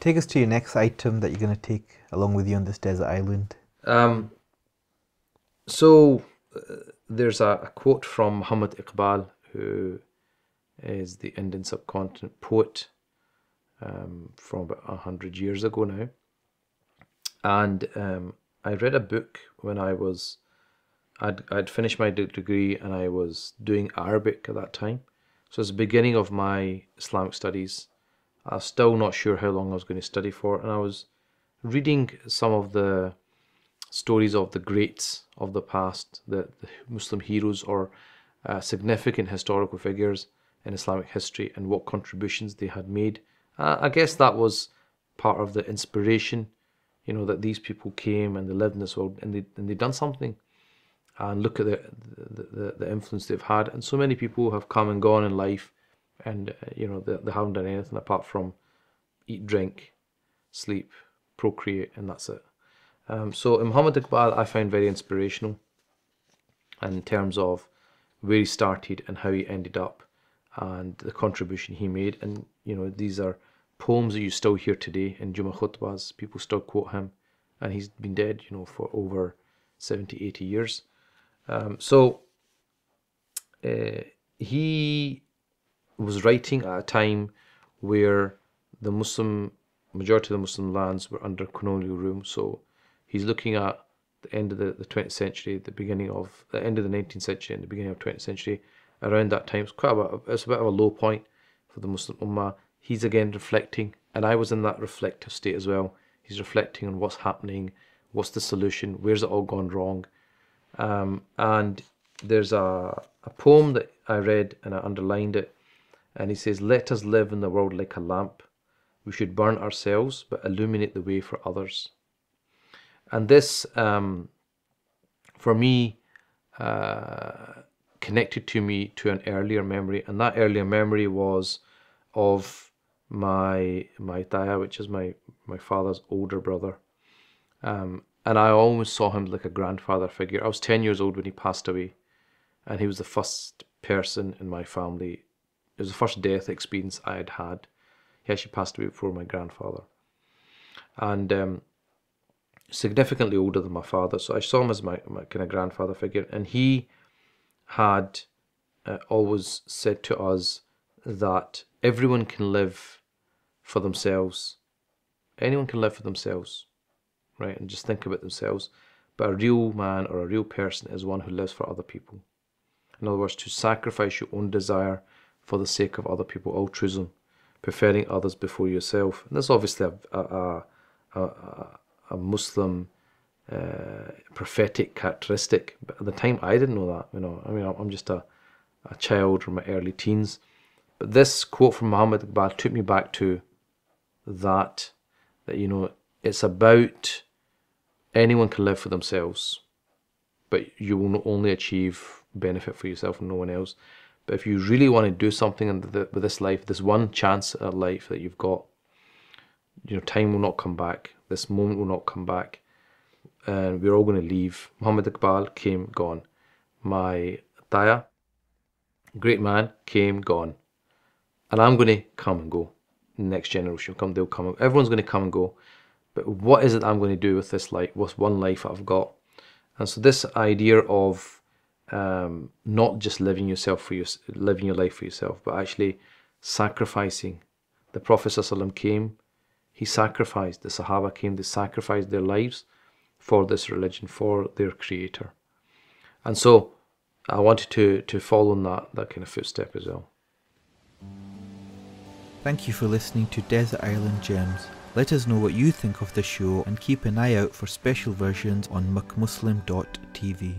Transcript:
Take us to your next item that you're going to take along with you on this desert island. Um, so uh, there's a, a, quote from Muhammad Iqbal, who is the Indian subcontinent poet um, from about 100 years ago now. And um, I read a book when I was, I'd, I'd finished my degree and I was doing Arabic at that time. So it's the beginning of my Islamic studies I was still not sure how long I was going to study for, and I was reading some of the stories of the greats of the past, the, the Muslim heroes or uh, significant historical figures in Islamic history, and what contributions they had made. Uh, I guess that was part of the inspiration, you know, that these people came and they lived in this world and they and they done something. And look at the the, the the influence they've had. And so many people have come and gone in life and uh, you know they, they haven't done anything apart from eat, drink, sleep, procreate, and that's it. Um, so Muhammad Iqbal I find very inspirational in terms of where he started and how he ended up and the contribution he made. And you know these are poems that you still hear today in Juma khutbas. People still quote him, and he's been dead you know for over 70, 80 years. Um, so uh, he was writing at a time where the Muslim majority of the Muslim lands were under colonial rule. So he's looking at the end of the, the 20th century, the beginning of the end of the 19th century, and the beginning of 20th century. Around that time, it's quite a, it's a bit of a low point for the Muslim Ummah. He's again reflecting, and I was in that reflective state as well. He's reflecting on what's happening, what's the solution, where's it all gone wrong. Um, and there's a, a poem that I read and I underlined it and he says, Let us live in the world like a lamp. We should burn ourselves, but illuminate the way for others. And this, um, for me, uh, connected to me to an earlier memory, and that earlier memory was of my my taya, which is my my father's older brother, um, and I always saw him like a grandfather figure. I was ten years old when he passed away, and he was the first person in my family it was the first death experience I had had. He actually passed away before my grandfather. And um, significantly older than my father. So I saw him as my, my kind of grandfather figure. And he had uh, always said to us that everyone can live for themselves. Anyone can live for themselves, right? And just think about themselves. But a real man or a real person is one who lives for other people. In other words, to sacrifice your own desire for the sake of other people, altruism, preferring others before yourself. And that's obviously a, a, a, a Muslim uh, prophetic characteristic. But at the time, I didn't know that. You know, I mean, I'm just a, a child from my early teens. But this quote from Muhammad Iqbal took me back to that, that, you know, it's about anyone can live for themselves, but you will only achieve benefit for yourself and no one else. But if you really want to do something in the, with this life, this one chance at life that you've got, you know, time will not come back. This moment will not come back. And we're all going to leave. Muhammad Iqbal came, gone. My Taya, great man, came, gone. And I'm going to come and go. Next generation will come, they'll come. Everyone's going to come and go. But what is it I'm going to do with this life? What's one life I've got? And so this idea of um, not just living yourself for your, living your life for yourself, but actually sacrificing. The Prophet ﷺ came, he sacrificed. The Sahaba came, they sacrificed their lives for this religion, for their Creator. And so, I wanted to to follow in that that kind of footstep as well. Thank you for listening to Desert Island Gems. Let us know what you think of the show and keep an eye out for special versions on mcmuslim.tv.